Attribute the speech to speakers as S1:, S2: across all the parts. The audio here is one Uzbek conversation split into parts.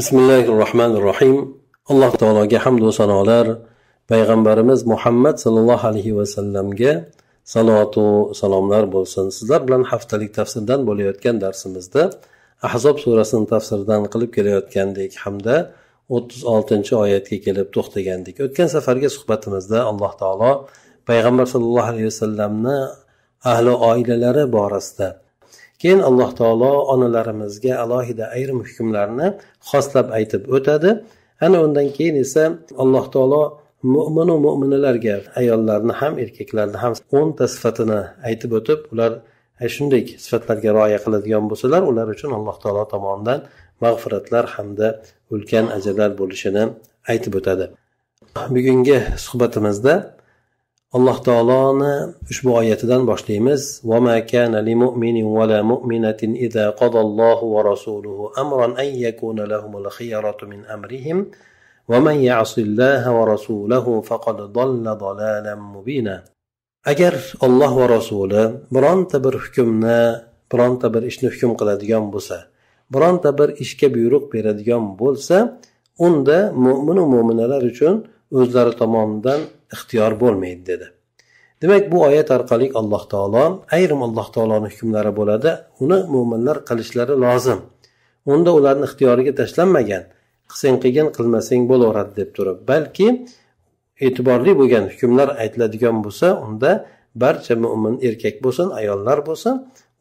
S1: bismillahi rohmanir rohim alloh taologa hamdu sanolar payg'ambarimiz muhammad sollallohu alayhi vasallamga salotu salomlar bo'lsin sizlar bilan haftalik tafsirdan bo'layotgan darsimizda ahzob surasini tafsirdan qilib kelayotgandik hamda o'ttiz oltinchi oyatga kelib to'xtagandik o'tgan safargi suhbatimizda alloh taolo payg'ambar sallallohu alayhi vasallamni ahli oilalari borasida keyin alloh taolo onalarimizga alohida ayrim hukmlarni xoslab aytib o'tadi ana undan keyin esa alloh taolo mo'minu mo'minalarga ayollarni ham erkaklarni ham o'nta sifatini aytib o'tib ular shunday sifatlarga rioya qiladigan bo'lsalar ular uchun alloh taolo tomonidan mag'firatlar hamda ulkan ajrlar bo'lishini aytib o'tadi bugungi suhbatimizda alloh taoloni ushbu oyatidan boshlaymiz وما كان لمؤمن ولا مؤمنة إذا قضى الله ورسوله أمرا أن يكون لهم الخيرة من أمرهم ومن يعص الله ورسوله فقد ضل ضلالا مبينا agar olloh va rasuli bironta bir hukmni bironta bir ishni hukm qiladigan bo'lsa bironta bir ishga buyruq beradigan bo'lsa unda mo'minu mo'minalar uchun o'zlari tomonidan ixtiyor bo'lmaydi dedi demak bu oyat orqali alloh taolo ayrim alloh taoloni hukmlari bo'ladi uni mo'minlar qilishlari lozim unda ularni ixtiyoriga tashlanmagan qilsang qilgin qilmasang bo'laveradi deb turib balki e'tiborli bo'lgan hukmlar aytiladigan bo'lsa unda barcha mo'min erkak bo'lsin ayollar bo'lsin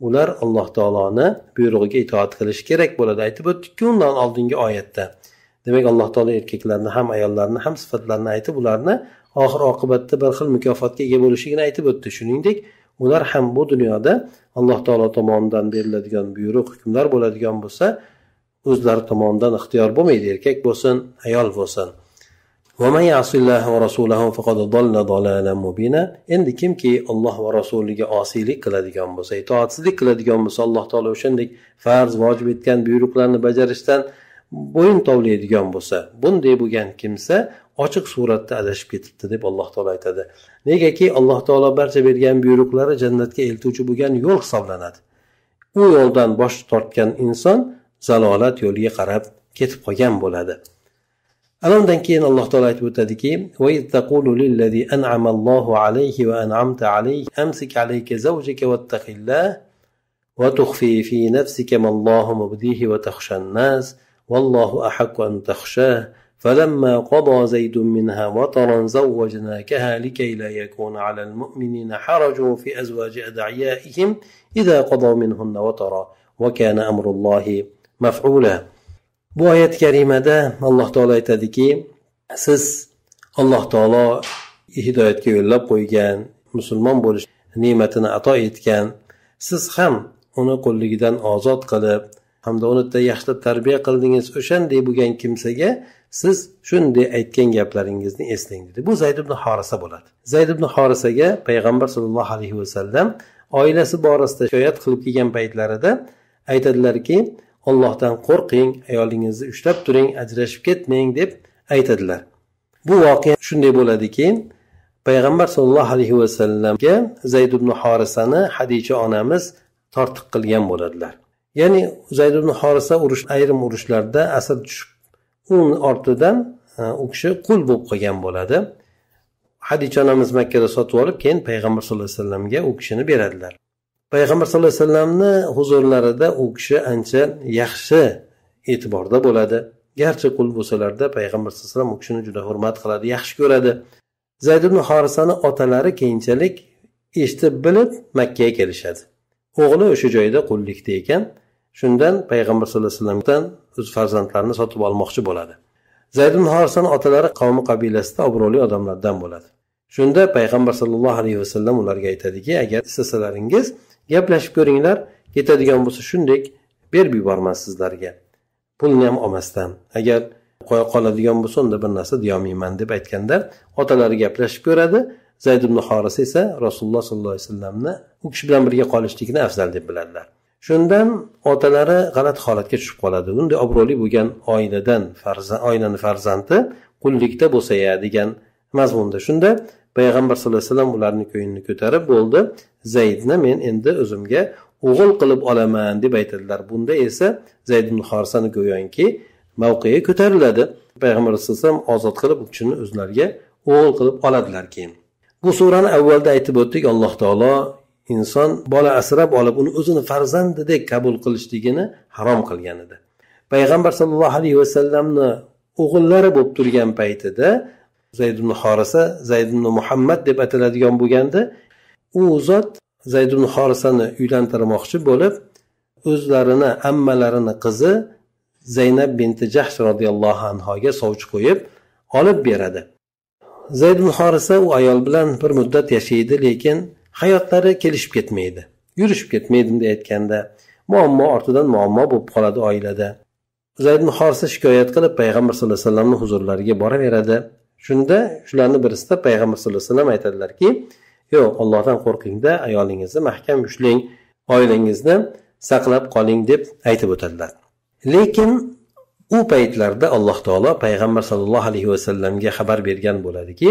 S1: ular alloh taoloni buyrug'iga itoat qilishi kerak bo'ladi aytib o'tdikku undan oldingi oyatda demak alloh taolo erkaklarni ham ayollarni ham sifatlarini aytib ularni oxir oqibatda bir xil mukofotga ega bo'lishligini aytib o'tdi shuningdek ular ham bu dunyoda alloh taolo tomonidan beriladigan buyruq hukmlar bo'ladigan bo'lsa o'zlari tomonidan ixtiyor bo'lmaydi erkak bo'lsin ayol bo'lsin endi kimki olloh va rasuliga osiylik qiladigan bo'lsa itoatsizlik qiladigan bo'lsa alloh taolo o'shandek farz vojib etgan buyruqlarni bajarishdan bo'yin tovlaydigan bo'lsa bunday bo'lgan kimsa ochiq suratda adashib ketibdi deb alloh taolo aytadi negaki alloh taolo barcha bergan buyruqlari jannatga eltuvchi bo'lgan yo'l hisoblanadi u yo'ldan bosh tortgan inson zalolat yo'liga qarab ketib qolgan bo'ladi ana undan keyin alloh taolo aytib o'tadiki وتخفي في نفسك ما الله مبديه وتخشى الناس والله أحق أن تخشاه فلما قضى زيد منها وطرا زوجناكها لكي لا يكون على المؤمنين حرج في ازواج ادعيائهم اذا قضوا منهن وطرا وكان امر الله مفعولا. بو كريمه ده الله تعالى تذكي سس الله تعالى هدايه كيولا كان مسلم بولش نيمة اعطيت كان سس خم ونقول لجدان ازاد قلب hamda uni yaxshilab tarbiya qildingiz o'shanday bo'lgan kimsaga siz shunday aytgan gaplaringizni eslang dedi bu zayd ibn horisa bo'ladi zayd ibn horisaga payg'ambar sollallohu alayhi vasallam oilasi borasida shikoyat qilib kelgan paytlarida aytadilarki ollohdan qo'rqing ayolingizni ushlab turing ajrashib ketmang deb aytadilar bu voqea shunday bo'ladiki payg'ambar sollallohu alayhi vasallamga zayd ibn horisani hadicha onamiz tortiq qilgan bo'ladilar ya'ni zayd ibn horisa urush ayrim urushlarda asad tushib un ortidan e, u kishi qul bo'lib qolgan bo'ladi hadicha onamiz makkada sotib olib keyin payg'ambar sallallohu alayhi vasallamga u kishini beradilar payg'ambar sallallohu alayhi vasallamni huzurlarida u kishi ancha yaxshi e'tiborda bo'ladi garchi qul bo'lsalarda payg'ambar sallallohu alayhi vasallam u kishini juda hurmat qiladi yaxshi ko'radi zayd ibn horisani otalari keyinchalik eshitib bilib makkaga kelishadi o'g'li o'sha joyda qullikda ekan shundan payg'ambar sallallohu alayhi vasallamdan o'z farzandlarini sotib olmoqchi bo'ladi zayd ibn otalari qavmi qabilasida obro'li odamlardan bo'ladi shunda payg'ambar sallallohu alayhi vasallam ularga aytadiki agar istasalaringiz gaplashib ko'ringlar ketadigan bo'lsa shunday berib yuborman sizlarga pulni ham olmasdan agar qo'ya qoladigan bo'lsa unda bir narsa deyolmayman deb aytganda otalari gaplashib ko'radi zayd ibn horisa esa rasululloh sollallohu alayhi vasallamni u kishi bilan birga qolishlikni afzal deb biladilar shundan otalari g'alati holatga tushib qoladi bunday obro'li bo'lgan oiladan farzand oilani farzandi qullikda bo'lsa ya degan mazmunda shunda payg'ambar sallallohu alayhi vasallam ularni ko'nglini ko'tarib bo'ldi zaydni men endi o'zimga o'g'il qilib olaman deb aytadilar bunda esa zayd ibn horisani go'yoki mavqei ko'tariladi payg'ambar alayhi vasallam ozod qilib u kishini o'zlariga o'g'il qilib oladilar keyin bu surani avvalda aytib o'tdik alloh taolo inson bola asrab olib uni o'zini farzandidek qabul qilishligini harom qilgan edi payg'ambar sollallohu alayhi vasallamni o'g'illari bo'lib turgan paytida zayd ibn horisa zayd ibn muhammad deb ataladigan bo'lganda u zot zayd ibn horisani uylantirmoqchi bo'lib o'zlarini ammalarini qizi zaynab binti jahsh roziyallohu anhoga sovchi qo'yib olib beradi zayd ibn horisa u ayol bilan bir muddat yashaydi lekin hayotlari kelishib ketmaydi yurishib ketmaydi bunday aytganda muammo ortidan muammo bo'lib qoladi oilada zayd ibn shikoyat qilib payg'ambar sallallohu alayhi vasallamni huzurlariga boraveradi shunda shularni birisida payg'ambar sallallohu alayhi vasallam aytadilarki yo'q ollohdan qo'rqingda ayolingizni mahkam ushlang oilangizni saqlab qoling deb aytib o'tadilar lekin u paytlarda alloh taolo payg'ambar sallallohu alayhi vasallamga xabar bergan bo'ladiki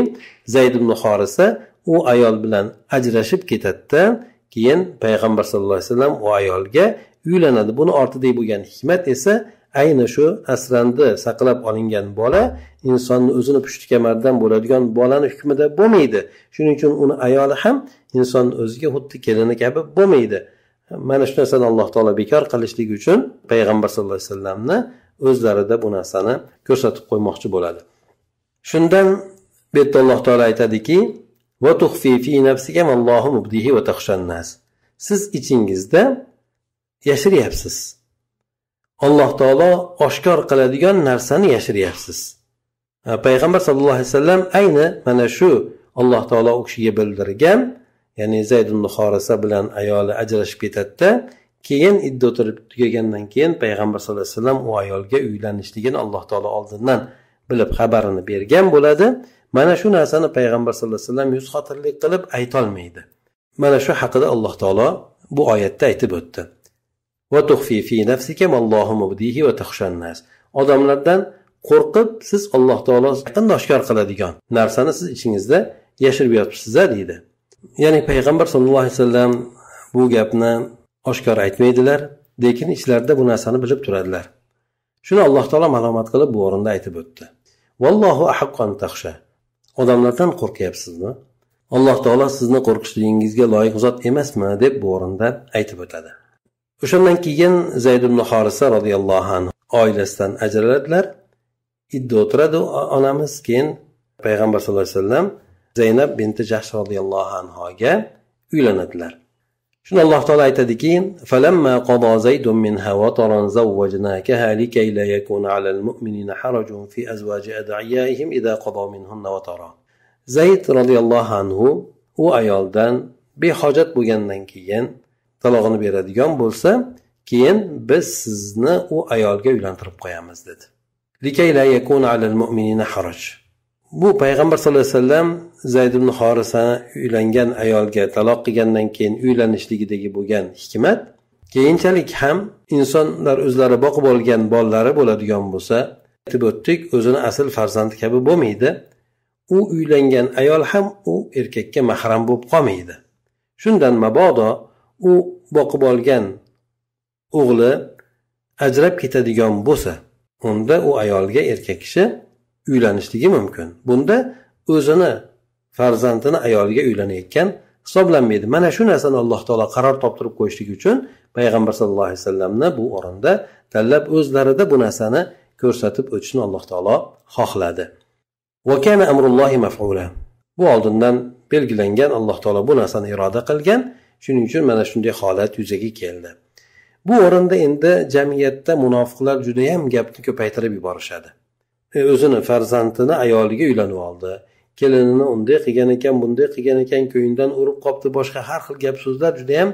S1: zayd ibn horisa u ayol bilan ajrashib ketadida keyin payg'ambar sallallohu alayhi vasallam u ayolga uylanadi buni ortida bo'lgan hikmat esa ayni shu asrandi saqlab olingan bola insonni o'zini pushti kamaridan bo'ladigan bolani hukmida bo'lmaydi shuning uchun uni ayoli ham insonni o'ziga xuddi kelini kabi bo'lmaydi mana shu narsani alloh taolo bekor qilishlik uchun payg'ambar sallallohu alayhi vasallamni o'zlarida bu narsani ko'rsatib qo'ymoqchi bo'ladi shundan bu yerda alloh taolo aytadiki وَتُخْفِي ف۪ي نَفْسِكَ مَا اللّٰهُ مُبْدِهِ وَتَخْشَ النَّاسِ Siz ichingizda yashiryapsiz. alloh taolo oshkor qiladigan narsani yashiryapsiz payg'ambar sallallohu alayhi vasallam ayni mana shu alloh taolo u kishiga bildirgan ya'ni zaydun xorisa bilan ayoli ajrashib ketadida keyin idda o'tirib tugagandan keyin payg'ambar sallallohu alayhi vasallam u ayolga uylanishligini alloh taolo oldindan bilib xabarini bergan bo'ladi mana shu narsani payg'ambar sallallohu alayhi vasallam yuz xotirlik qilib aytolmaydi mana shu haqida alloh taolo bu oyatda aytib o'tdi odamlardan qo'rqib siz alloh taolo yaqinda oshkor qiladigan narsani siz ichingizda yashirib yotibsiz deydi ya'ni payg'ambar sallallohu alayhi vasallam bu gapni oshkor aytmaydilar lekin ichlarida bu narsani bilib turadilar shuni alloh taolo malomat qilib bu o'rinda aytib o'tdi vallohu ahaqqan taxsha odamlardan qo'rqyapsizmi alloh taolo sizni qo'rqishligingizga loyiq zot emasmi deb bu o'rinda aytib o'tadi o'shandan keyin zayd ibn horisa roziyallohu anhu oilasidan ajraladilar idda o'tiradi onamiz keyin payg'ambar sallallohu alayhi vasallam zaynab binti jahsh roziyallohu anhoga uylanadilar shuni alloh taolo aytadiki zayd roziyallohu anhu u ayoldan behojat bo'lgandan keyin talog'ini beradigan bo'lsa keyin biz sizni u ayolga uylantirib qo'yamiz dedi bu payg'ambar sallallohu alayhi vasallam zayd ibn xorisa uylangan ayolga taloq qilgandan keyin uylanishligidagi bo'lgan hikmat keyinchalik ham insonlar o'zlari boqib olgan bolalari bo'ladigan bo'lsa aytib o'tdik o'zini asl farzandi kabi bo'lmaydi u uylangan ayol ham u erkakka mahram bo'lib qolmaydi shundan mabodo u boqib olgan o'g'li ajrab ketadigan bo'lsa unda u ayolga erkak kishi uylanishligi mumkin bunda o'zini farzandini ayoliga uylanayotgan hisoblanmaydi mana shu narsani alloh taolo qaror toptirib qo'yishlik uchun payg'ambar sallallohu alayhi vasallamni bu o'rinda tanlab o'zlarida bu narsani ko'rsatib o'tishni alloh taolo xohladi bu oldindan belgilangan alloh taolo bu narsani iroda qilgan shuning uchun mana shunday holat yuzaga keldi bu o'rinda endi jamiyatda munofiqlar judayam gapni ko'paytirib yuborishadi o'zini farzandini ayoliga uylanib oldi kelinini unday qilgan ekan bunday qilgan ekan ko'yingdan urib qolibdi boshqa har xil gap so'zlar judayam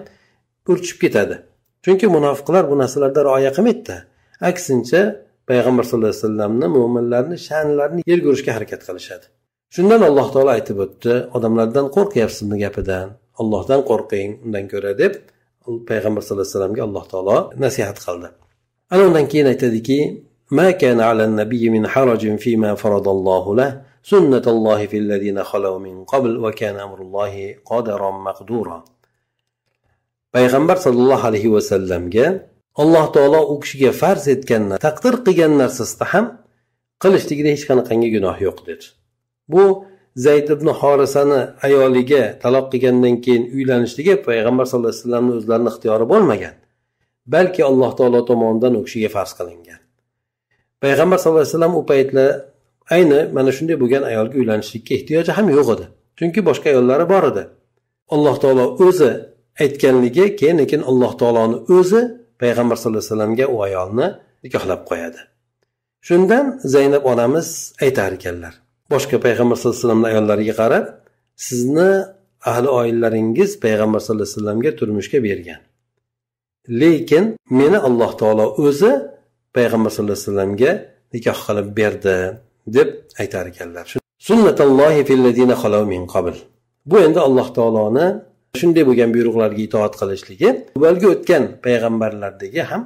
S1: urchib ketadi chunki munofiqlar bu narsalarda rioya qilmaydida aksincha payg'ambar sallallohu alayhi vasallamni mo'minlarni sha'nlarini yer ko'rishga harakat qilishadi shundan alloh taolo aytib o'tdi odamlardan qo'rqyapsizmi gapidan ollohdan qo'rqing undan ko'ra deb payg'ambar sallallohu alayhi vasallamga alloh taolo nasihat qildi ana undan keyin aytadiki ma kana على النبي من حرج فيما فرض سنة الله في الذين خلوا من قبل وكان أمر الله قدرا مقدورا payg'ambar sollallohu alayhi vasallamga alloh taolo u kishiga farz etgan taqdir qilgan narsasida ham qilishligida hech qanaqangi gunoh yo'q dedi bu zayd ibn xorisani ayoliga taloq qilgandan keyin uylanishligi payg'ambar sallallohu alayhi vasallamni o'zlarini ixtiyori bo'lmagan balki alloh taolo tomonidan u kishiga farz qilingan payg'ambar sallallohu alayhi vasallam u paytlar ayni mana shunday bo'lgan ayolga uylanishlikka ehtiyoji ham yo'q edi chunki boshqa ayollari bor edi alloh taolo o'zi aytganligi keyin lekin alloh taoloni o'zi payg'ambar sallallohu alayhi vasallamga u ayolni nikohlab qo'yadi shundan zaynab onamiz aytar ekanlar boshqa payg'ambar sallallohu alayhi vasallamni ayollariga qarab sizni ahli oilalaringiz payg'ambar sallallohu alayhi vasallamga turmushga bergan lekin meni alloh taolo o'zi payg'ambar sallallohu alayhi vasallamga nikoh qilib berdi deb aytar ekanlar sunnatallohi min bu endi alloh taoloni shunday bo'lgan buyruqlarga itoat qilishligi avvalgi o'tgan payg'ambarlardagi ham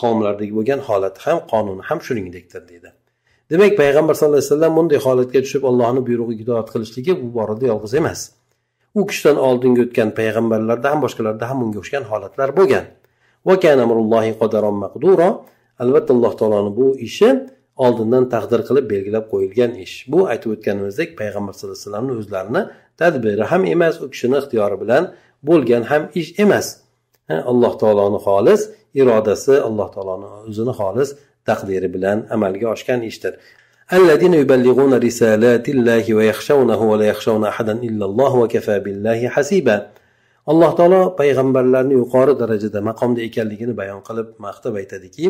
S1: qavmlardagi bo'lgan holati ham qonuni ham shuningdekdir deydi demak payg'ambar sallallohu alayhi vasallam bunday holatga tushib allohni buyrug'iga itoat qilishligi bu borada yolg'iz emas u kishidan oldingi o'tgan payg'ambarlarda ham boshqalarda ham bunga o'xshagan holatlar bo'lgan albatta alloh taoloni bu ishi oldindan taqdir qilib belgilab qo'yilgan ish bu aytib o'tganimizdek payg'ambar sallallohu alayhi vasallamni o'zlarini tadbiri ham emas u kishini ixtiyori bilan bo'lgan ham ish emas alloh taoloni xolis irodasi alloh taoloni o'zini xolis taqdiri bilan amalga oshgan ishdir الذين يبلغون رسالات الله ويخشونه ولا يخشون أحدا إلا الله وكفى بالله حسيبا alloh taolo payg'ambarlarni yuqori darajada maqomda ekanligini bayon qilib maqtab aytadiki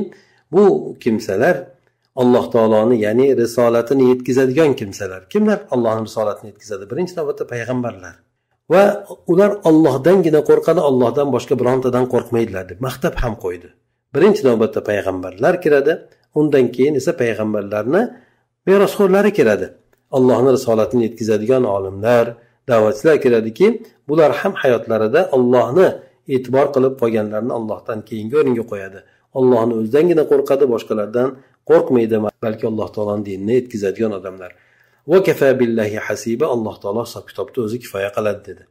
S1: bu kimsalar alloh taoloni ya'ni risolatini yetkazadigan kimsalar kimlar allohni risolatini yetkazadi birinchi navbatda payg'ambarlar va ular ollohdangina qo'rqadi ollohdan boshqa birontadan qo'rqmaydilar deb maqtab ham qo'ydi birinchi navbatda payg'ambarlar kiradi undan keyin esa payg'ambarlarni merosxo'rlari kiradi allohni risolatini yetkazadigan olimlar da'vatchilar kiradiki bular ham hayotlarida ollohni e'tibor qilib qolganlarni allohdan keyingi o'ringa qo'yadi ollohni o'zidangina qo'rqadi boshqalardan qo'rqmaydi balki alloh taoloni dinini yetkazadigan odamlar va kafa billahi hasiba alloh taolo hisob kitobni o'zi kifoya qiladi dedi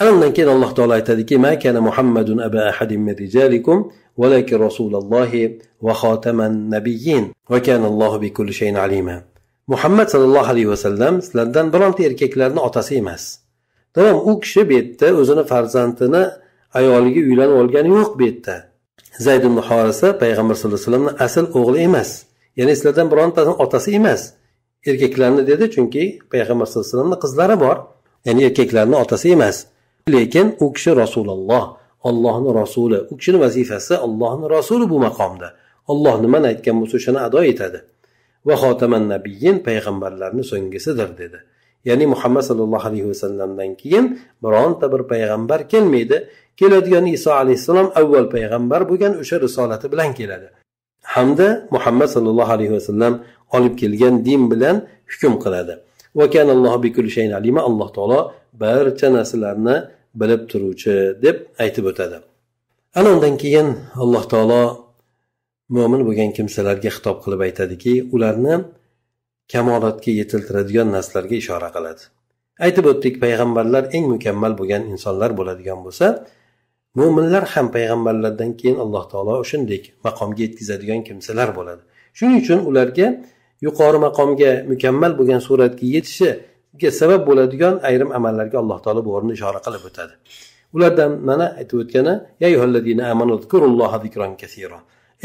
S1: ana undan keyin alloh taolo aytadiki ma kana muhammadun aba ahadin min rijalikum valakin va xotaman nabiyin va kana allohu bi kulli shayin alima muhammad sallallohu alayhi vasallam sizlardan bironta erkaklarni otasi emas tamom u kishi bu yerda o'zini farzandini ayoliga uylanib olgani yo'q bu yerda zayd ibn horisa payg'ambar sallallohu alayhi vasallamni asl o'g'li emas ya'ni sizlardan birontasini otasi emas erkaklarni dedi chunki payg'ambar sallallohu alayhi vasallamni qizlari bor ya'ni erkaklarni otasi emas lekin u kishi rasululloh ollohni rasuli u kishini vazifasi ollohni rasuli bu maqomda olloh nimani aytgan bo'lsa o'shani ado etadi va xotaman nabiyin payg'ambarlarni so'nggisidir dedi ya'ni muhammad sallallohu alayhi vasallamdan keyin bironta bir payg'ambar kelmaydi keladigan iso alayhissalom avval payg'ambar bo'lgan o'sha risolati bilan keladi hamda muhammad sollallohu alayhi vasallam olib kelgan din bilan hukm qiladi alloh taolo barcha narsalarni bilib turuvchi deb aytib o'tadi ana undan keyin alloh taolo mo'min bo'lgan kimsalarga xitob qilib aytadiki ularni kamolatga yetiltiradigan narsalarga ishora qiladi aytib o'tdik payg'ambarlar eng mukammal bo'lgan insonlar bo'ladigan bo'lsa mo'minlar ham payg'ambarlardan keyin alloh taolo shunday maqomga yetkazadigan kimsalar bo'ladi shuning uchun ularga yuqori maqomga mukammal bo'lgan suratga yetishiga sabab bo'ladigan ayrim amallarga alloh taolo bu o'rinda ishora qilib o'tadi ulardan mana aytib o'tgani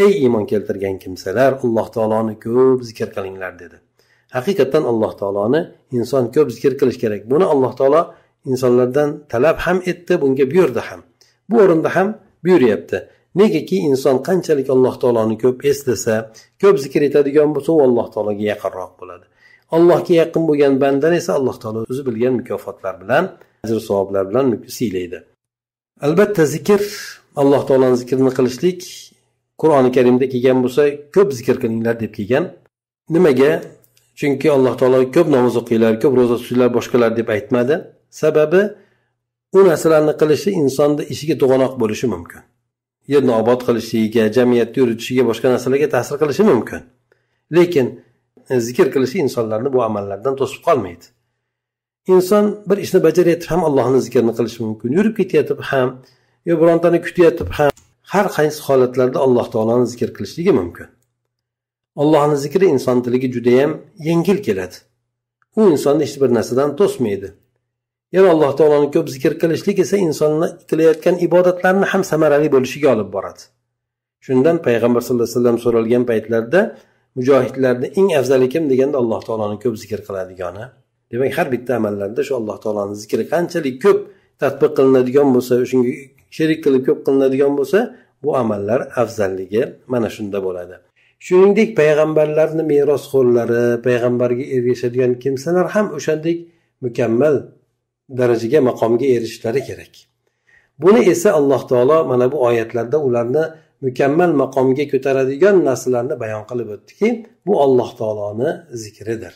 S1: ey iymon keltirgan kimsalar alloh taoloni ko'p zikr qilinglar dedi haqiqatdan alloh taoloni inson ko'p zikr qilish kerak buni alloh taolo insonlardan talab ham etdi bunga buyurdi ham bu o'rinda ham buyuryapti negaki inson qanchalik alloh taoloni ko'p eslasa ko'p zikr etadigan bo'lsa u alloh taologa yaqinroq bo'ladi allohga yaqin bo'lgan bandani esa alloh taolo o'zi bilgan mukofotlar bilan ajr savoblar bilan siylaydi albatta zikr alloh taoloni zikrini qilishlik qur'oni karimda kelgan bo'lsa ko'p zikr qilinglar deb kelgan nimaga chunki alloh taolo ko'p namoz o'qinglar ko'p ro'za tutinglar boshqalar deb aytmadi sababi bu narsalarni qilishi insonni ishiga to'g'anoq bo'lishi mumkin yerni obod qilishiga jamiyatni yuritishiga boshqa narsalarga ta'sir qilishi mumkin lekin e, zikr qilishi insonlarni bu amallardan to'sib qolmaydi inson bir ishni bajarayotib ham allohni zikrini qilishi mumkin yurib ketayotib ham yo birontani kutayotib ham har qaysi holatlarda alloh taoloni zikr qilishligi mumkin allohni zikri inson tiliga judayam yengil keladi u insonni hech bir narsadan to'smaydi yana alloh taoloni ko'p zikr qilishlik esa insonni qilayotgan ibodatlarni ham samarali bo'lishiga olib boradi shundan payg'ambar sallallohu alayhi vasallam so'ralgan paytlarda mujohidlarni eng afzali kim deganda alloh taoloni ko'p zikr qiladigani demak har bitta amallarda shu alloh taoloni zikri qanchalik ko'p tatbiq qilinadigan bo'lsa shunga sherik qilib ko'p qilinadigan bo'lsa bu amallar afzalligi mana shunda bo'ladi shuningdek payg'ambarlarni merosxo'rlari payg'ambarga ergashadigan kimsalar ham o'shandek mukammal darajaga maqomga erishishlari kerak buni esa alloh taolo mana bu oyatlarda ularni mukammal maqomga ko'taradigan narsalarni bayon qilib o'tdiki bu alloh taoloni zikridir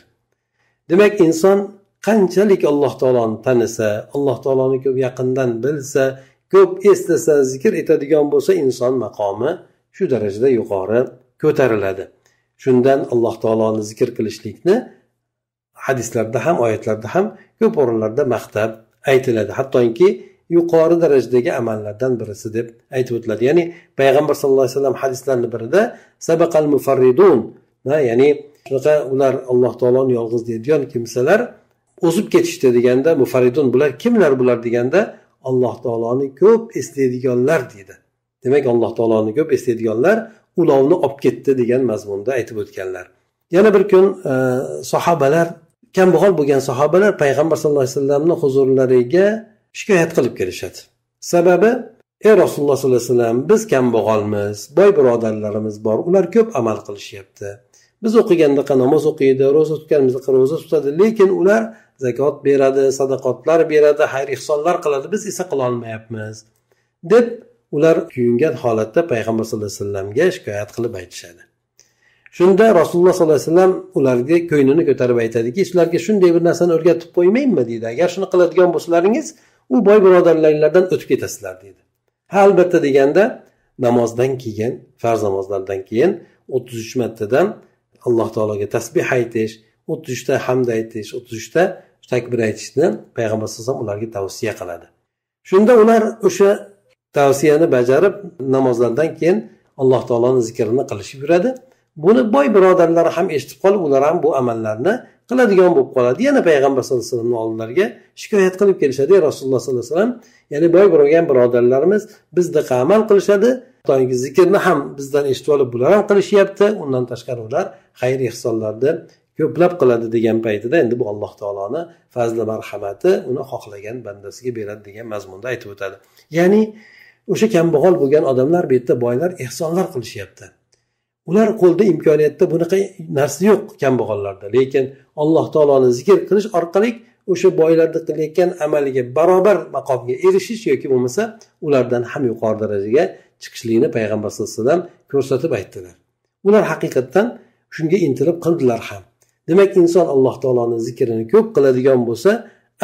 S1: demak inson qanchalik alloh taoloni tanisa alloh taoloni ko'p yaqindan bilsa ko'p eslasa zikr etadigan bo'lsa inson maqomi shu darajada yuqori ko'tariladi shundan alloh taoloni zikr qilishlikni hadislarda ham oyatlarda ham ko'p o'rinlarda maqtab aytiladi hattoki yuqori darajadagi amallardan birisi deb aytib o'tiladi ya'ni payg'ambar sallallohu alayhi vasallam hadislarini birida sabaqal mufarridun ya'ni shunaqa ular alloh taoloni yolg'iz deydigan kimsalar o'zib ketishdi deganda mufaridun bular kimlar bular deganda alloh taoloni ko'p eslaydiganlar deydi demak alloh taoloni ko'p eslaydiganlar ulovni olib ketdi degan mazmunda aytib o'tganlar yana bir kun e, sahobalar kambag'al bo'lgan sahobalar payg'ambar sallallohu alayhi vasallamni huzurlariga shikoyat qilib kelishadi sababi ey rasululloh sollallohu alayhi vasallam biz kambag'almiz boy birodarlarimiz bor ular ko'p amal qilishyapti biz o'qigandaqa namoz o'qiydi ro'za tutganimizda ro'za tutadi lekin ular zakot beradi sadaqotlar beradi xayr ehsonlar qiladi biz esa qilolmayapmiz deb ular kuyungan holatda payg'ambar sallallohu alayhi vasallamga shikoyat qilib aytishadi shunda rasululloh sollallohu alayhi vasallam ularga ko'nglini ko'tarib aytadiki sizlarga shunday bir narsani o'rgatib qo'ymaymi deydi agar shuni qiladigan bo'lsalaringiz u boy birodarlaringlardan o'tib ketasizlar deydi ha albatta deganda namozdan keyin farz namozlardan keyin o'ttiz uch martadan alloh taologa tasbeh aytish o'ttiz uchta hamd aytish o'ttiz uchta takbir aytishni payg'ambar alayhi vasallam ularga tavsiya qiladi shunda ular o'sha tavsiyani bajarib namozlardan keyin alloh taoloni zikrini qilishib yuradi buni boy birodarlar ham eshitib qolib ular ham bu amallarni qiladigan bo'lib qoladi yana payg'ambar sallallohu alayhi vasallamni oldilariga shikoyat qilib kelishadi rasululloh sollallohu alayhi vasallam ya'ni boy bo'lgan birodarlarimiz bizdaqa amal qilishadi xudoyingi zikrni ham bizdan eshitib olib bular ham qilishyapti undan tashqari ular xayr ehsonlarni ko'plab qiladi degan paytida endi bu alloh taoloni fazli marhamati uni xohlagan bandasiga beradi degan mazmunda aytib o'tadi ya'ni o'sha kambag'al bo'lgan odamlar bu yerda boylar ehsonlar qilishyapti ular qo'lida imkoniyatda bunaqa narsa yo'q kambag'allarda lekin alloh taoloni zikr qilish orqali o'sha boylarni qilayotgan amaliga barobar maqomga erishish yoki bo'lmasa ulardan ham yuqori darajaga chiqishlikni payg'ambar sallallohu alayhi vasallam ko'rsatib aytdilar ular haqiqatdan shunga intilib qildilar ham demak inson alloh taoloni zikrini ko'p qiladigan bo'lsa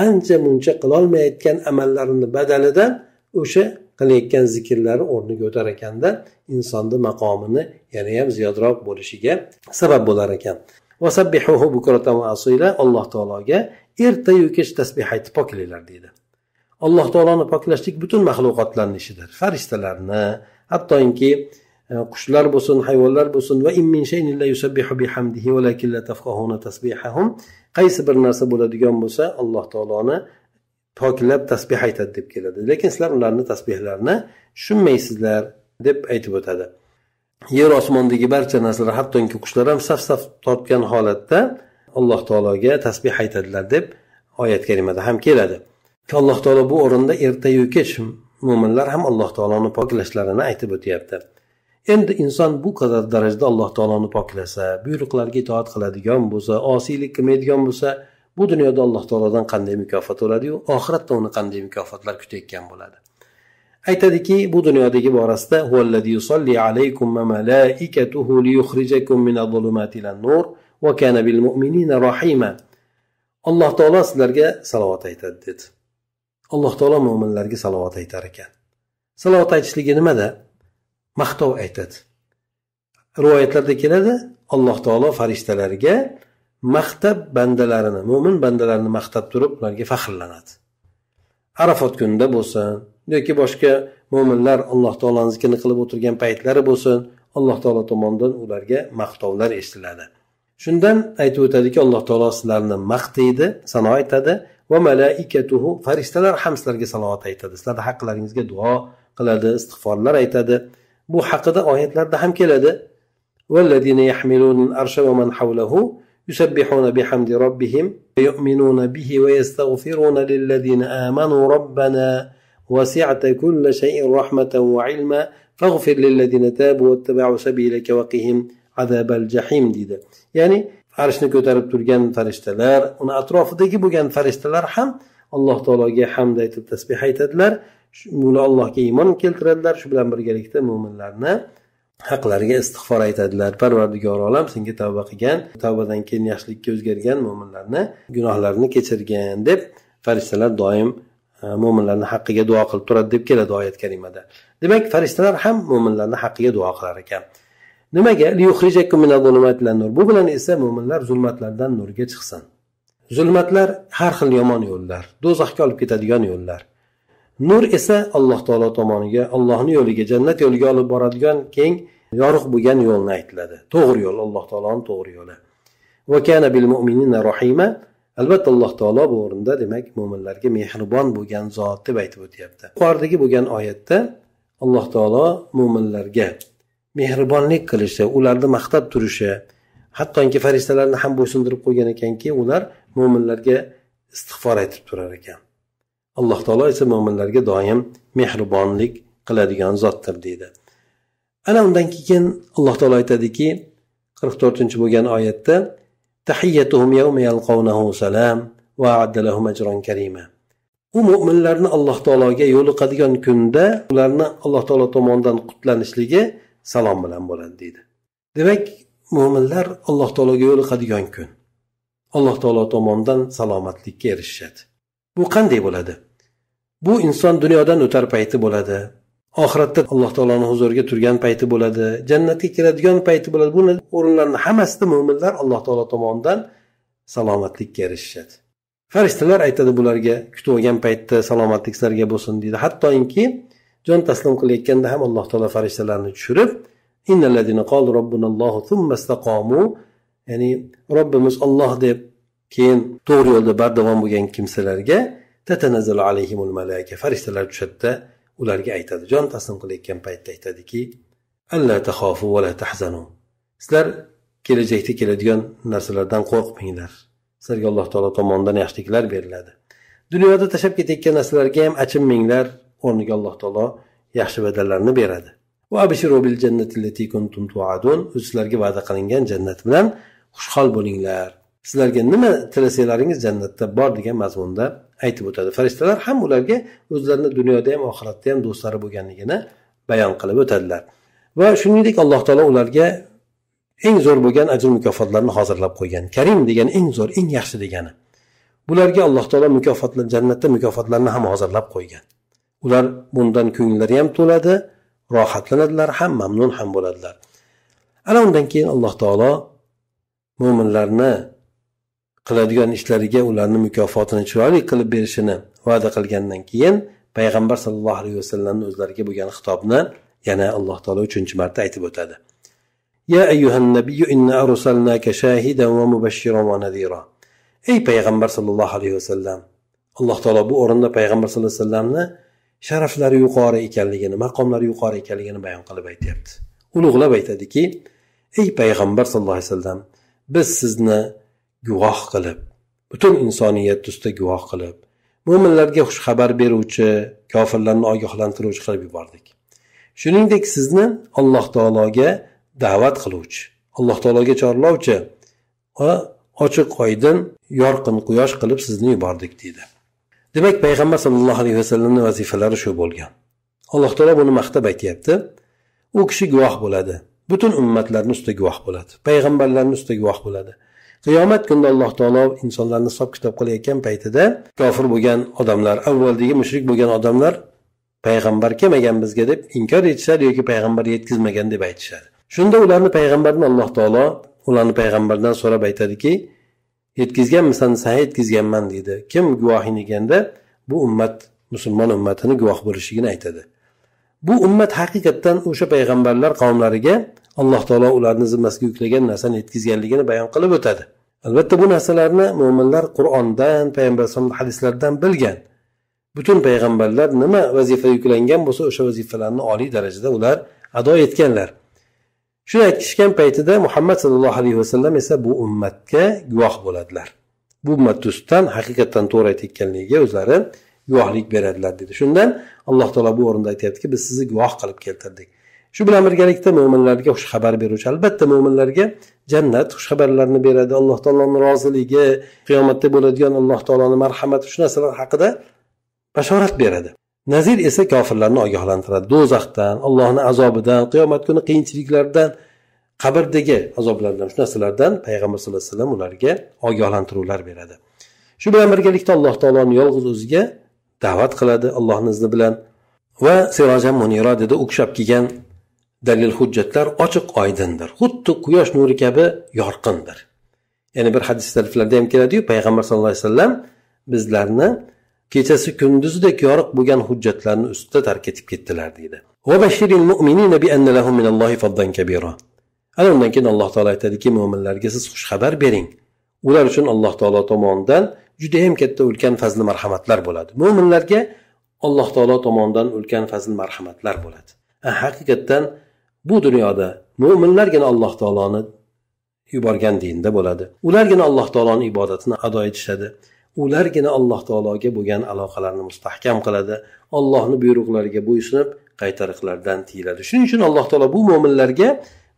S1: ancha muncha qilolmayotgan amallarini badalidan o'sha qilayotgan zikrlari o'rniga o'tar ekanda insonni maqomini yana ham ziyodroq bo'lishiga sabab bo'lar ekan alloh taologa ertayu kech tasbeh aytib poklanglar deydi alloh taoloni poklashlik butun maxluqotlarni ishidir farishtalarni hattoki e, qushlar bo'lsin hayvonlar bo'lsin qaysi bir narsa bo'ladigan bo'lsa alloh taoloni poklab tasbeh aytadi deb keladi lekin sizlar ularni tasbehlarini tushunmaysizlar deb aytib o'tadi yer osmondagi barcha narsalar hattoki qushlar ham saf saf tortgan holatda alloh taologa tasbeh aytadilar deb oyat karimada ham keladi alloh taolo bu o'rinda ertayu kech mo'minlar ham alloh taoloni poklashlarini aytib o'tyapti endi inson bu qadar darajada alloh taoloni poklasa buyruqlarga itoat qiladigan bo'lsa osiylik qilmaydigan bo'lsa bu dunyoda alloh taolodan qanday mukofot o'ladiyu oxiratda uni qanday mukofotlar kutayotgan bo'ladi aytadiki bu dunyodagi borasida alloh taolo sizlarga salovat aytadi dedi alloh taolo mo'minlarga salovat aytar ekan salovat aytishligi nimada maqtov aytadi rivoyatlarda keladi alloh taolo farishtalarga maqtab bandalarini mo'min bandalarini maqtab turib ularga faxrlanadi arafot kunida bo'lsin yoki boshqa mo'minlar alloh taoloni zikrini qilib o'tirgan paytlari bo'lsin alloh taolo tomonidan ularga maqtovlar eshitiladi shundan aytib o'tadiki alloh taolo sizlarni maqtaydi sano aytadi va malaikatuhu farishtalar ham sizlarga salovat aytadi sizlarni haqlaringizga duo qiladi istig'forlar aytadi bu haqida oyatlarda ham keladi يسبحون بحمد ربهم ويؤمنون به ويستغفرون للذين آمنوا ربنا وسعت كل شيء رحمة وعلما فاغفر للذين تابوا واتبعوا سبيلك وقهم عذاب الجحيم ديدا يعني farishni ko'tarib turgan farishtalar uni atrofidagi bo'lgan farishtalar ham alloh taologa hamd aytib tasbeh aytadilar shu allohga iymon keltiradilar shu bilan birgalikda mo'minlarni haqlariga istig'for aytadilar parvardigor olam senga tavba qilgan tavbadan keyin yaxshilikka o'zgargan mo'minlarni gunohlarini kechirgin deb farishtalar doim e, mo'minlarni haqqiga duo qilib turadi deb keladi oyat karimada demak farishtalar ham mo'minlarni haqqiga duo qilar ekan nimaga bu bilan esa mo'minlar zulmatlardan nurga chiqsin zulmatlar har xil yomon yo'llar do'zaxga olib ketadigan yo'llar nur esa alloh taolo tomoniga allohni yo'liga jannat yo'liga olib boradigan keng yorug' bo'lgan yo'lni aytiladi to'g'ri yo'l alloh taoloni to'g'ri yo'li albatta alloh taolo bu o'rinda demak mo'minlarga mehribon bo'lgan zot deb aytib o'tyapti yuqoridagi bo'lgan oyatda alloh taolo mo'minlarga mehribonlik qilishi ularni maqtab turishi hattoki farishtalarni ham bo'ysundirib qo'ygan ekanki ular mo'minlarga istig'for aytib turar ekan alloh taolo esa mo'minlarga doim mehribonlik qiladigan zotdir deydi ana undan keyin alloh taolo aytadiki qirq to'rtinchi bo'lgan oyatda u mo'minlarni alloh taologa yo'liqadigan kunda ularni alloh taolo tomonidan qutlanishligi salom bilan bo'ladi deydi demak mo'minlar alloh taologa yo'liqadigan kun alloh taolo tomonidan salomatlikka erishishadi bu qanday bo'ladi bu inson dunyodan o'tar payti bo'ladi oxiratda alloh taoloni huzuriga turgan payti bo'ladi jannatga kiradigan payti bo'ladi bu o'rinlarni hammasida mo'minlar alloh taolo tomonidan salomatlikka erishishadi farishtalar aytadi bularga kutib olgan paytda salomatlik sizlarga bo'lsin deydi hattoki jon taslim qilayotganda ham alloh taolo farishtalarni tushirib ya'ni robbimiz olloh deb keyin to'g'ri yo'lda bardavom bo'lgan kimsalarga tatanazzalu alayhimul malaka farishtalar tushadida ularga aytadi jon taslim qilayotgan paytda aytadiki alla tahofu va la tahzanu sizlar kelajakda keladigan narsalardan qo'rqmanglar sizlarga alloh taolo tomonidan yaxshiliklar beriladi dunyoda tashlab ketayotgan narsalarga ham achinmanglar o'rniga alloh taolo yaxshi badallarni beradi va abshiru bil jannati allati kuntum tuadun sizlarga va'da qilingan jannat bilan xushhol bo'linglar sizlarga nima tilasanglaringiz jannatda bor degan mazmunda aytib o'tadi farishtalar ham ularga o'zlarini dunyoda ham oxiratda ham do'stlari bo'lganligini bayon qilib o'tadilar va shuningdek alloh taolo ularga eng zo'r bo'lgan ajr mukofotlarni hozirlab qo'ygan karim degani eng zo'r eng yaxshi degani bularga alloh taolo mukofotlar jannatda mukofotlarni ham hozirlab qo'ygan ular bundan ko'ngillari ham to'ladi rohatlanadilar ham mamnun ham bo'ladilar ana undan keyin alloh taolo mo'minlarni qiladigan ishlariga ularni mukofotini chiroyli qilib berishini va'da qilgandan keyin payg'ambar sallallohu alayhi vasallamni o'zlariga bo'lgan xitobni yana alloh taolo uchinchi marta aytib o'tadi ya ayyuhan inna arsalnaka shahidan mubashshiran ey payg'ambar sallallohu alayhi vasallam alloh taolo bu o'rinda payg'ambar sallallohu alayhi vasallamni sharaflari yuqori ekanligini maqomlari yuqori ekanligini bayon qilib aytyapti ulug'lab aytadiki ey payg'ambar sallallohu alayhi vasallam biz sizni guvoh qilib butun insoniyat ustida guvoh qilib mo'minlarga xushxabar beruvchi kofirlarni ogohlantiruvchi qilib yubordik shuningdek sizni alloh taologa da'vat qiluvchi alloh taologa chorlovchi va ochiq oydin yorqin quyosh qilib sizni yubordik deydi demak payg'ambar sollallohu alayhi vasallamni vazifalari shu bo'lgan alloh taolo buni maqtab aytyapti u kishi guvoh bo'ladi butun ummatlarni ustida guvoh bo'ladi payg'ambarlarni ustida guvoh bo'ladi qiyomat kunida alloh taolo insonlarni hisob kitob qilayotgan paytida kofir bo'lgan odamlar avvaldagi mushrik bo'lgan odamlar payg'ambar kelmagan bizga deb inkor etishadi yoki payg'ambar yetkazmagan deb aytishadi shunda ularni payg'ambarni alloh taolo ularni payg'ambardan so'rab aytadiki yetkazganmisan san yetkazganman deydi kim guvohing deganda bu ummat musulmon ummatini guvoh bo'lishligini aytadi bu ummat haqiqatdan o'sha payg'ambarlar qavmlariga alloh taolo ularni zimmasiga yuklagan narsani yetkazganligini bayon qilib o'tadi albatta bu narsalarni mo'minlar qur'ondan payg'ambar alayhisalom hadislaridan bilgan butun payg'ambarlar nima vazifa yuklangan bo'lsa o'sha vazifalarni oliy darajada ular ado etganlar shuni aytishgan paytida muhammad sallallohu alayhi vasallam esa bu ummatga guvoh bo'ladilar bu ummat ustidan haqiqatdan to'g'ri aytayotganligiga o'zlari guvohlik beradilar dedi shundan alloh taolo bu o'rinda aytyaptiki biz sizni guvoh qilib keltirdik shu bilan birgalikda mo'minlarga xushxabar xabar beruvchi albatta mo'minlarga jannat xushxabarlarni beradi alloh taoloni roziligi qiyomatda bo'ladigan alloh taoloni marhamati shu narsalar haqida bashorat beradi nazir esa kofirlarni ogohlantiradi do'zaxdan allohni azobidan qiyomat kuni qiyinchiliklardan qabrdagi azoblardan shu narsalardan payg'ambar sallallohu alayhi vasallam ularga ogohlantiruvlar beradi shu bilan birgalikda alloh taoloni yolg'iz o'ziga da'vat qiladi allohni izni bilan va siroja muniro dedi o'xshab kelgan dalil hujjatlar ochiq oydindir xuddi quyosh nuri kabi yorqindir ya'ni bir hadis shariflarda ham keladiyu payg'ambar sallallohu alayhi vasallam bizlarni kechasi kunduzdek yoriq bo'lgan hujjatlarni ustida tark etib ketdilar deydi ana undan keyin alloh taolo aytadiki mo'minlarga siz xushxabar bering ular uchun alloh taolo tomonidan judayam katta ulkan fazli marhamatlar bo'ladi mo'minlarga alloh taolo tomonidan ulkan fazl marhamatlar bo'ladi haqiqatdan bu dunyoda mo'minlargina alloh taoloni yuborgan dinda bo'ladi ulargina alloh taoloni ibodatini ado etishadi ulargina alloh taologa bo'lgan aloqalarni mustahkam qiladi allohni buyruqlariga bo'ysunib qaytariqlardan tiyiladi shuning uchun alloh taolo bu mo'minlarga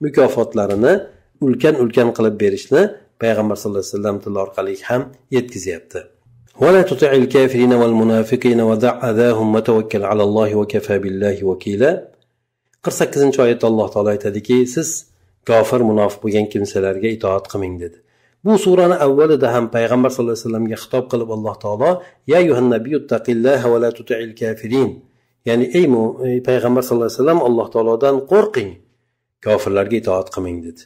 S1: mukofotlarini ulkan ulkan qilib berishni payg'ambar sallallohu alayhi vasallam tili orqali ham yetkazyapti ولا تطع الكافرين والمنافقين ودع أذاهم وتوكل على الله وكفى بالله وكيلا qirq sakkizinchi oyatda alloh taolo aytadiki siz kofir munofiq bo'lgan kimsalarga itoat qilmang dedi bu surani avvalida ham payg'ambar sallallohu alayhi vasallamga xitob qilib alloh taolo ya va tuti'il kafirin ya'ni ey payg'ambar sallallohu alayhi vasallam alloh taolodan qo'rqing kofirlarga itoat qilmang dedi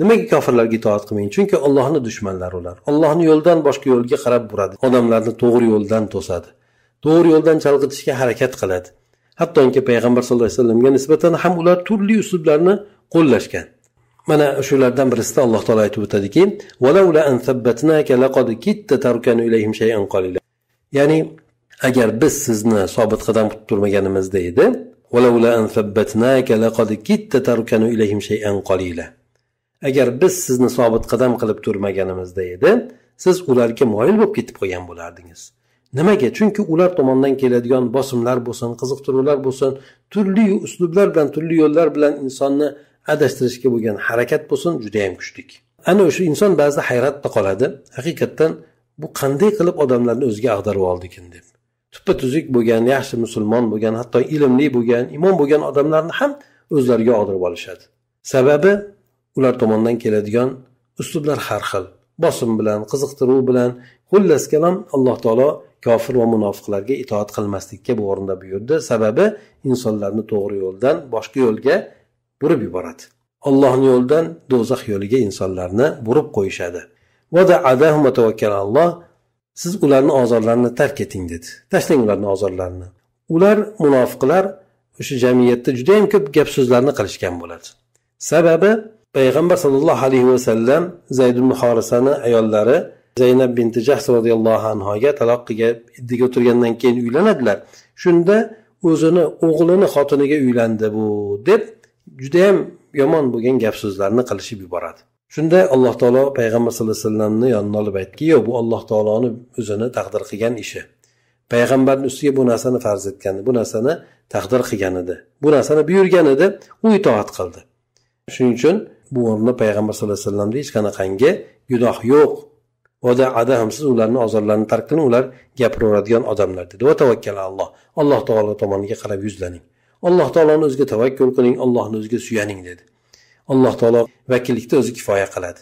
S1: nimaga kofirlarga itoat qilmang chunki ollohni dushmanlari ular ollohni yo'ldan boshqa yo'lga qarab buradi odamlarni to'g'ri yo'ldan to'sadi to'g'ri yo'ldan chalg'itishga harakat qiladi hattoki payg'ambar sallallohu alayhi vasallamga nisbatan ham ular turli uslublarni qo'llashgan mana shulardan birisida alloh taolo aytib o'tadiki ya'ni agar biz sizni sobit qadam tutib turmaganimizda edi agar biz sizni sobit qadam qilib turmaganimizda edi siz ularga moyil bo'lib ketib qolgan bo'lardingiz nimaga chunki ular tomonidan keladigan bosimlar bo'lsin qiziqtiruvlar bo'lsin turli uslublar bilan turli yo'llar bilan insonni adashtirishga bo'lgan harakat bo'lsin judayam kuchli ana o'sha inson ba'zida hayratda qoladi haqiqatdan bu qanday qilib odamlarni o'ziga ag'darib oldikin deb tuppa tuzuk bo'lgan yaxshi musulmon bo'lgan hatto ilmli bo'lgan imom bo'lgan odamlarni ham o'zlariga og'dirib olishadi sababi ular tomonidan keladigan uslublar har xil bosim bilan qiziqtiruv bilan xullas kalom alloh taolo kofir va munofiqlarga itoat qilmaslikka bu o'rinda buyurdi sababi insonlarni to'g'ri yo'ldan boshqa yo'lga burib yuboradi ollohni yo'lidan do'zax yo'liga insonlarni burib qo'yishadi siz ularni ozorlarini tark eting dedi tashlang ularni ozorlarini ular munofiqlar o'sha jamiyatda judayam ko'p gap so'zlarni qilishgan bo'ladi sababi payg'ambar sollallohu alayhi vasallam zayd ibn horisani ayollari zaynab binti jahs roziyallohu anhoga taloq qilib iddiga o'tirgandan keyin uylanadilar shunda o'zini o'g'lini xotiniga uylandi bu deb judayam yomon bo'lgan gap so'zlarni qilishib yuboradi shunda alloh taolo payg'ambar sallallohu alayhi vasallamni yonini olib aytdiki yo'q bu alloh taoloni o'zini taqdir qilgan ishi payg'ambarni ustiga bu narsani farz etgan bu narsani taqdir qilgan edi bu narsani buyurgan edi u itoat qildi shuning uchun bu o'rinda payg'ambar sallallohu alayhi vasallamda hech qanaqangi gunoh yo'q vada ham siz ularni ozorlarini tark qiling ular gapiraveradigan odamlar dedi va tavakkal alloh alloh taolo tomoniga qarab yuzlaning alloh taoloni o'ziga tavakkul qiling allohni o'ziga suyaning dedi alloh taolo vakillikda o'zi kifoya qiladi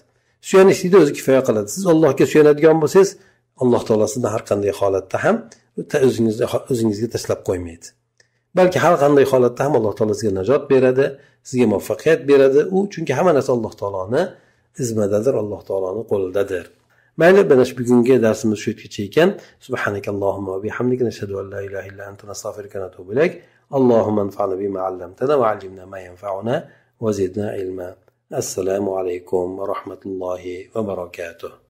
S1: suyanishlikda o'zi kifoya qiladi siz allohga suyanadigan bo'lsangiz alloh taolo sizni har qanday holatda ham o'zingizni o'zingizga tashlab qo'ymaydi balki har qanday holatda ham alloh taolo sizga najot beradi sizga muvaffaqiyat beradi u chunki hamma narsa alloh taoloni izmadadir alloh taoloni qo'lidadir mayli mana shu bugungi darsimiz shu yergacha ekan سبحانك alla وبحمدك illa anta لا إله إلا أنت نستغفرك ونتوب إليك اللهم انفعنا بما علمتنا وعلمنا ما ينفعنا وزدنا علما السلام عليكم ورحمة الله وبركاته